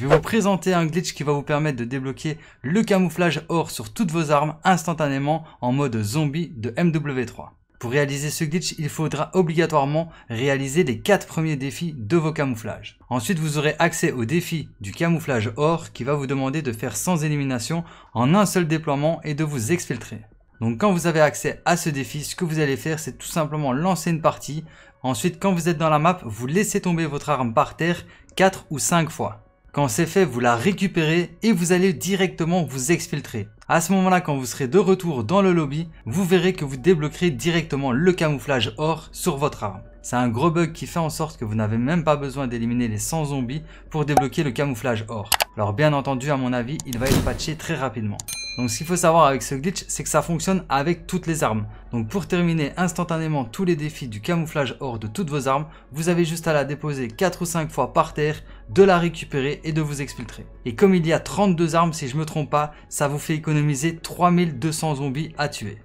Je vais vous présenter un glitch qui va vous permettre de débloquer le camouflage or sur toutes vos armes instantanément en mode zombie de MW3. Pour réaliser ce glitch, il faudra obligatoirement réaliser les 4 premiers défis de vos camouflages. Ensuite, vous aurez accès au défi du camouflage or qui va vous demander de faire sans élimination en un seul déploiement et de vous exfiltrer. Donc quand vous avez accès à ce défi, ce que vous allez faire, c'est tout simplement lancer une partie. Ensuite, quand vous êtes dans la map, vous laissez tomber votre arme par terre 4 ou 5 fois. Quand c'est fait, vous la récupérez et vous allez directement vous exfiltrer. À ce moment-là, quand vous serez de retour dans le lobby, vous verrez que vous débloquerez directement le camouflage or sur votre arme. C'est un gros bug qui fait en sorte que vous n'avez même pas besoin d'éliminer les 100 zombies pour débloquer le camouflage or. Alors bien entendu, à mon avis, il va être patché très rapidement. Donc ce qu'il faut savoir avec ce glitch, c'est que ça fonctionne avec toutes les armes. Donc pour terminer instantanément tous les défis du camouflage or de toutes vos armes, vous avez juste à la déposer 4 ou 5 fois par terre de la récupérer et de vous exfiltrer. Et comme il y a 32 armes si je me trompe pas, ça vous fait économiser 3200 zombies à tuer.